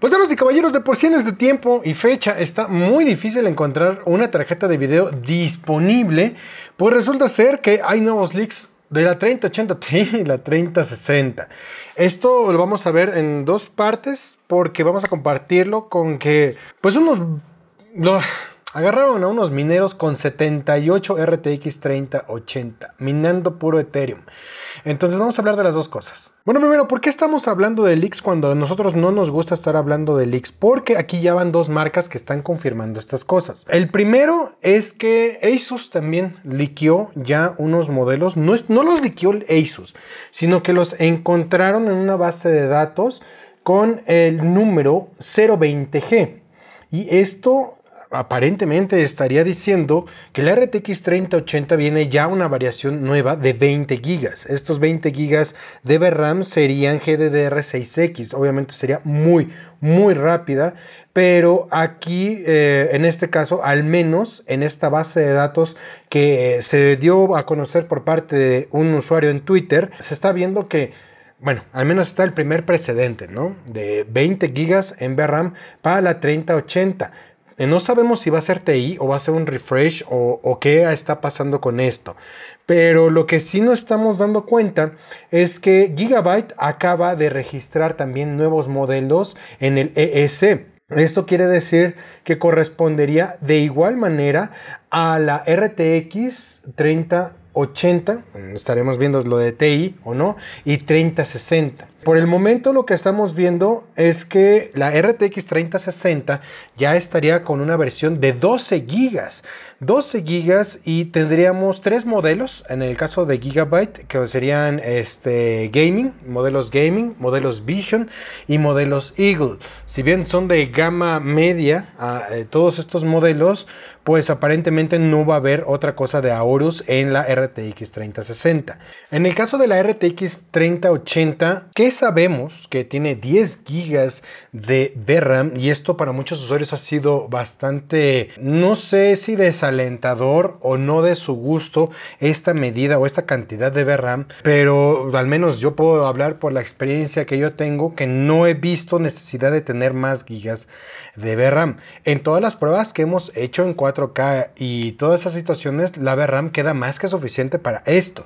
Pues damas y caballeros, de por de este tiempo y fecha está muy difícil encontrar una tarjeta de video disponible, pues resulta ser que hay nuevos leaks de la 3080 Ti y la 3060. Esto lo vamos a ver en dos partes porque vamos a compartirlo con que, pues unos... Agarraron a unos mineros con 78 RTX 3080, minando puro Ethereum. Entonces vamos a hablar de las dos cosas. Bueno, primero, ¿por qué estamos hablando de leaks cuando a nosotros no nos gusta estar hablando de leaks? Porque aquí ya van dos marcas que están confirmando estas cosas. El primero es que Asus también liqueó ya unos modelos. No, es, no los liqueó Asus, sino que los encontraron en una base de datos con el número 020G. Y esto aparentemente estaría diciendo que la RTX 3080 viene ya una variación nueva de 20 gigas. Estos 20 gigas de VRAM serían GDDR6X. Obviamente sería muy, muy rápida, pero aquí, eh, en este caso, al menos en esta base de datos que eh, se dio a conocer por parte de un usuario en Twitter, se está viendo que bueno, al menos está el primer precedente, ¿no? De 20 gigas en VRAM para la 3080. Eh, no sabemos si va a ser TI o va a ser un refresh o, qué está pasando con esto. Pero lo que sí nos estamos dando cuenta es que Gigabyte acaba de registrar también nuevos modelos en el ES. Esto quiere decir que correspondería de igual manera a la RTX 3080, estaremos viendo lo de TI o no, y 3060. Por el momento lo que estamos viendo es que la RTX 3060 ya estaría con una versión de 12 GB. 12 GB y tendríamos tres modelos en el caso de Gigabyte que serían este gaming, modelos gaming, modelos Vision y modelos Eagle. Si bien son de gama media ah, eh, todos estos modelos, pues aparentemente no va a haber otra cosa de Aorus en la RTX 3060. En el caso de la RTX 3080, que sabemos que tiene 10 GB de VRAM y esto para muchos usuarios ha sido bastante, no sé si desalentador o no de su gusto esta medida o esta cantidad de VRAM, pero al menos yo puedo hablar por la experiencia que yo tengo que no he visto necesidad de tener más gigas de VRAM. En todas las pruebas que hemos hecho en 4 k y todas esas situaciones, la VRAM queda más que suficiente para esto.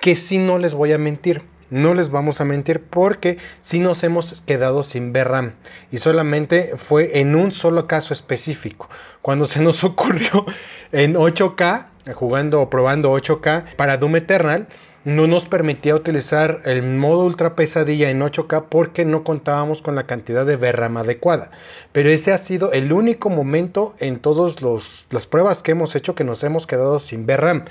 Que si no les voy a mentir, no les vamos a mentir porque si nos hemos quedado sin VRAM y solamente fue en un solo caso específico, cuando se nos ocurrió en 8K, jugando o probando 8K para Doom Eternal no nos permitía utilizar el modo ultra pesadilla en 8K porque no contábamos con la cantidad de VRAM adecuada. Pero ese ha sido el único momento en todas las pruebas que hemos hecho que nos hemos quedado sin VRAM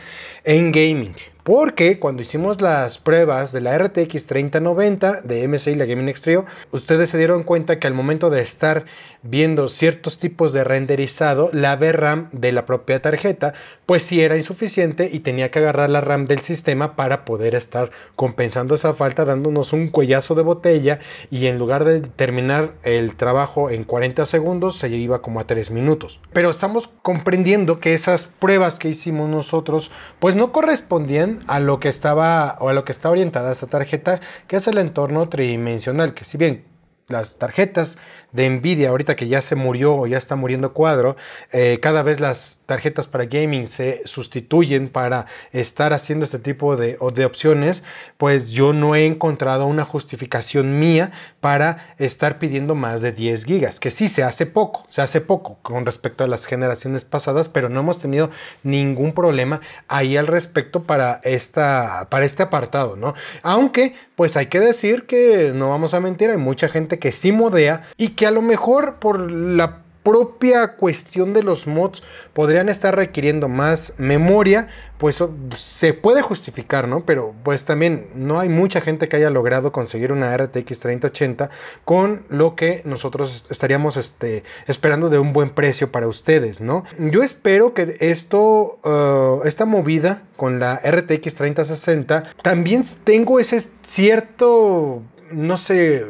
en gaming. Porque cuando hicimos las pruebas de la RTX 3090 de MSI la Gaming X Trio, ustedes se dieron cuenta que al momento de estar viendo ciertos tipos de renderizado, la VRAM de la propia tarjeta, pues sí era insuficiente y tenía que agarrar la RAM del sistema para poder estar compensando esa falta, dándonos un cuellazo de botella y en lugar de terminar el trabajo en 40 segundos, se iba como a 3 minutos. Pero estamos comprendiendo que esas pruebas que hicimos nosotros, pues no correspondían a lo que estaba o a lo que está orientada esta tarjeta, que es el entorno tridimensional, que si bien las tarjetas de Nvidia, ahorita que ya se murió o ya está muriendo cuadro, eh, cada vez las tarjetas para gaming se sustituyen para estar haciendo este tipo de, de opciones, pues yo no he encontrado una justificación mía para estar pidiendo más de 10 gigas, que sí se hace poco, se hace poco con respecto a las generaciones pasadas, pero no hemos tenido ningún problema ahí al respecto para, esta, para este apartado, ¿no? Aunque, pues hay que decir que no vamos a mentir, hay mucha gente que sí modea y que a lo mejor por la propia cuestión de los mods podrían estar requiriendo más memoria, pues se puede justificar, ¿no? Pero pues también no hay mucha gente que haya logrado conseguir una RTX 3080 con lo que nosotros estaríamos este, esperando de un buen precio para ustedes, ¿no? Yo espero que esto, uh, esta movida con la RTX 3060, también tengo ese cierto, no sé,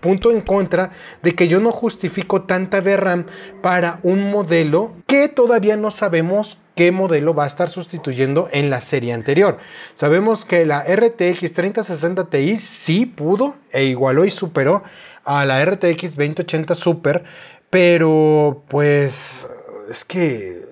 punto en contra de que yo no justifico tanta VRAM para un modelo que todavía no sabemos qué modelo va a estar sustituyendo en la serie anterior. Sabemos que la RTX 3060 Ti sí pudo e igualó y superó a la RTX 2080 Super, pero pues es que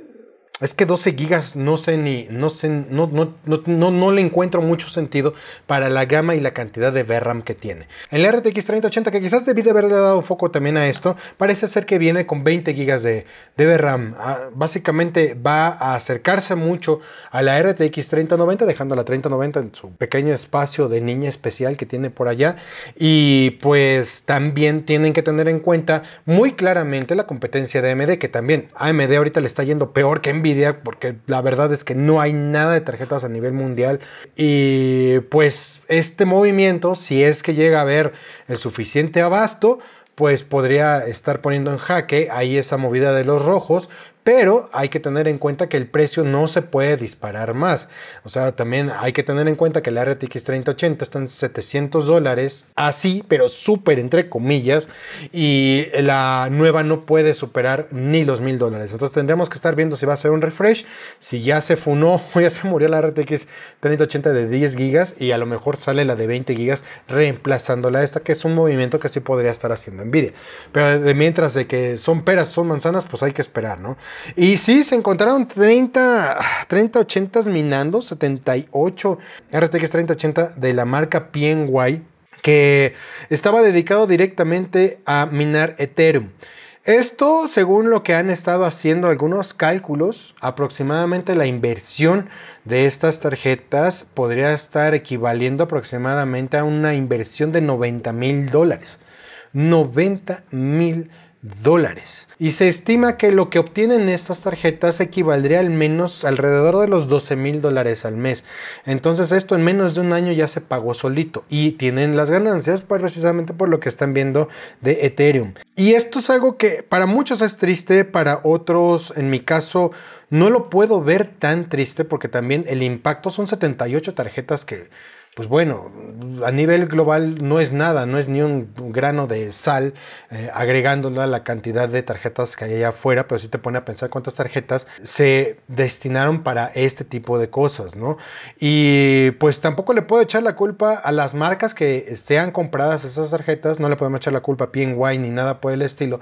es que 12 gigas no sé ni, no sé, no, no, le encuentro mucho sentido para la gama y la cantidad de VRAM que tiene. El RTX 3080, que quizás debí de haberle dado foco también a esto, parece ser que viene con 20 gigas de, de VRAM. Ah, básicamente va a acercarse mucho a la RTX 3090, dejando la 3090 en su pequeño espacio de niña especial que tiene por allá. Y pues también tienen que tener en cuenta muy claramente la competencia de AMD, que también AMD ahorita le está yendo peor que Nvidia porque la verdad es que no hay nada de tarjetas a nivel mundial. Y pues este movimiento, si es que llega a haber el suficiente abasto, pues podría estar poniendo en jaque ahí esa movida de los rojos, pero hay que tener en cuenta que el precio no se puede disparar más. O sea, también hay que tener en cuenta que la RTX 3080 está en 700 dólares, así, pero súper entre comillas, y la nueva no puede superar ni los 1000 dólares. Entonces tendríamos que estar viendo si va a ser un refresh, si ya se funó o ya se murió la RTX 3080 de 10 gigas y a lo mejor sale la de 20 gigas reemplazándola esta, que es un movimiento que sí podría estar haciendo Nvidia. Pero mientras de que son peras, son manzanas, pues hay que esperar, ¿no? Y sí, se encontraron 30, 30 80 minando, 78 RTX 3080 de la marca PNY, que estaba dedicado directamente a minar Ethereum. Esto, según lo que han estado haciendo algunos cálculos, aproximadamente la inversión de estas tarjetas podría estar equivaliendo aproximadamente a una inversión de 90 mil dólares. 90 mil dólares dólares. Y se estima que lo que obtienen estas tarjetas equivaldría al menos alrededor de los 12 mil dólares al mes. Entonces esto en menos de un año ya se pagó solito y tienen las ganancias pues, precisamente por lo que están viendo de Ethereum. Y esto es algo que para muchos es triste, para otros, en mi caso, no lo puedo ver tan triste porque también el impacto son 78 tarjetas que pues bueno, a nivel global no es nada, no es ni un grano de sal eh, agregándola a la cantidad de tarjetas que hay allá afuera, pero sí te pone a pensar cuántas tarjetas se destinaron para este tipo de cosas, ¿no? Y pues tampoco le puedo echar la culpa a las marcas que sean compradas esas tarjetas, no le podemos echar la culpa a PNY ni nada por el estilo,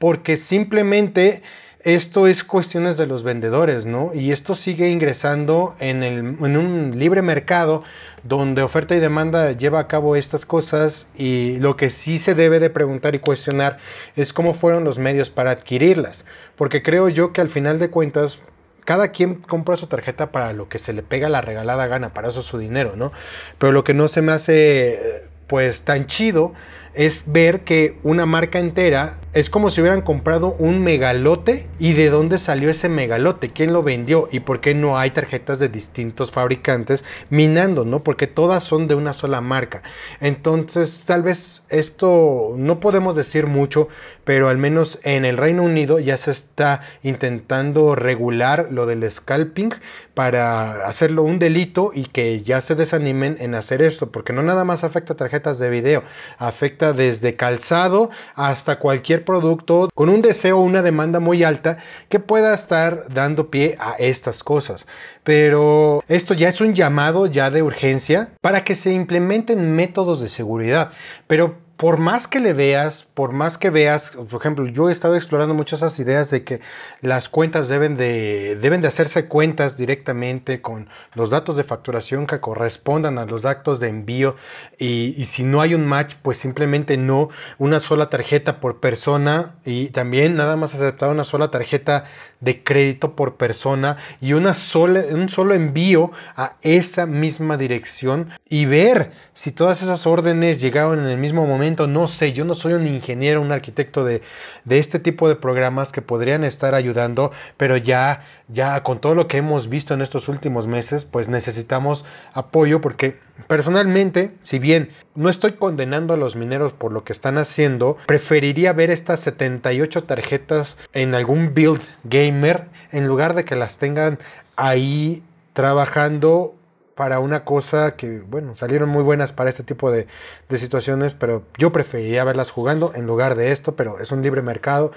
porque simplemente esto es cuestiones de los vendedores, ¿no? Y esto sigue ingresando en, el, un libre mercado donde oferta y demanda lleva a cabo estas cosas y lo que sí se debe de preguntar y cuestionar es cómo fueron los medios para adquirirlas. Porque creo yo que al final de cuentas cada quien compra su tarjeta para lo que se le pega la regalada gana, para eso su dinero, ¿no? Pero lo que no se me hace eh, pues tan chido es ver que una marca entera es como si hubieran comprado un megalote y de dónde salió ese megalote, quién lo vendió y por qué no hay tarjetas de distintos fabricantes minando, ¿no? Porque todas son de una sola marca. Entonces, tal vez esto no podemos decir mucho, pero al menos en el Reino Unido ya se está intentando regular lo del scalping para hacerlo un delito y que ya se desanimen en hacer esto, porque no nada más afecta tarjetas de video, afecta desde calzado hasta cualquier producto con un deseo o una demanda muy alta que pueda estar dando pie a estas cosas. Pero esto ya es un llamado ya de urgencia para que se implementen métodos de seguridad. Pero por más que le veas, por más que veas, por ejemplo, yo he estado explorando muchas esas ideas de que las cuentas deben de, deben de hacerse cuentas directamente con los datos de facturación que correspondan a los datos de envío y, y si no hay un match, pues simplemente no una sola tarjeta por persona y también nada más aceptar una sola tarjeta de crédito por persona y una sola, un solo envío a esa misma dirección y ver si todas esas órdenes llegaron en el mismo momento no sé, yo no soy un ingeniero, un arquitecto de, de este tipo de programas que podrían estar ayudando, pero ya, ya con todo lo que hemos visto en estos últimos meses, pues necesitamos apoyo porque personalmente, si bien no estoy condenando a los mineros por lo que están haciendo, preferiría ver estas 78 tarjetas en algún build gamer en lugar de que las tengan ahí trabajando para una cosa que, bueno, salieron muy buenas para este tipo de, de, situaciones, pero yo preferiría verlas jugando en lugar de esto, pero es un libre mercado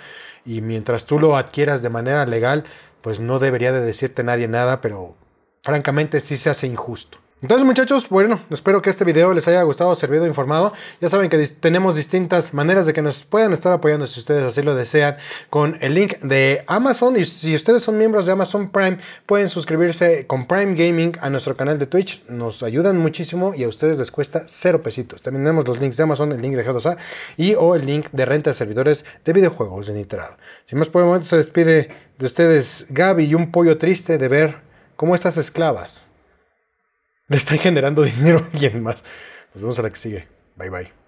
y mientras tú lo adquieras de manera legal, pues no debería de decirte nadie nada, pero francamente sí se hace injusto. Entonces muchachos, bueno, espero que este video les haya gustado, servido, informado. Ya saben que tenemos distintas maneras de que nos puedan estar apoyando si ustedes así lo desean con el link de Amazon. Y si ustedes son miembros de Amazon Prime, pueden suscribirse con Prime Gaming a nuestro canal de Twitch. Nos ayudan muchísimo y a ustedes les cuesta cero pesitos. También tenemos los links de Amazon, el link de G2A y o el link de renta de servidores de videojuegos de Nitrado. Sin más por el momento se despide de ustedes Gaby y un pollo triste de ver cómo estas esclavas le está generando dinero a alguien más. Nos vemos a la que sigue. Bye bye.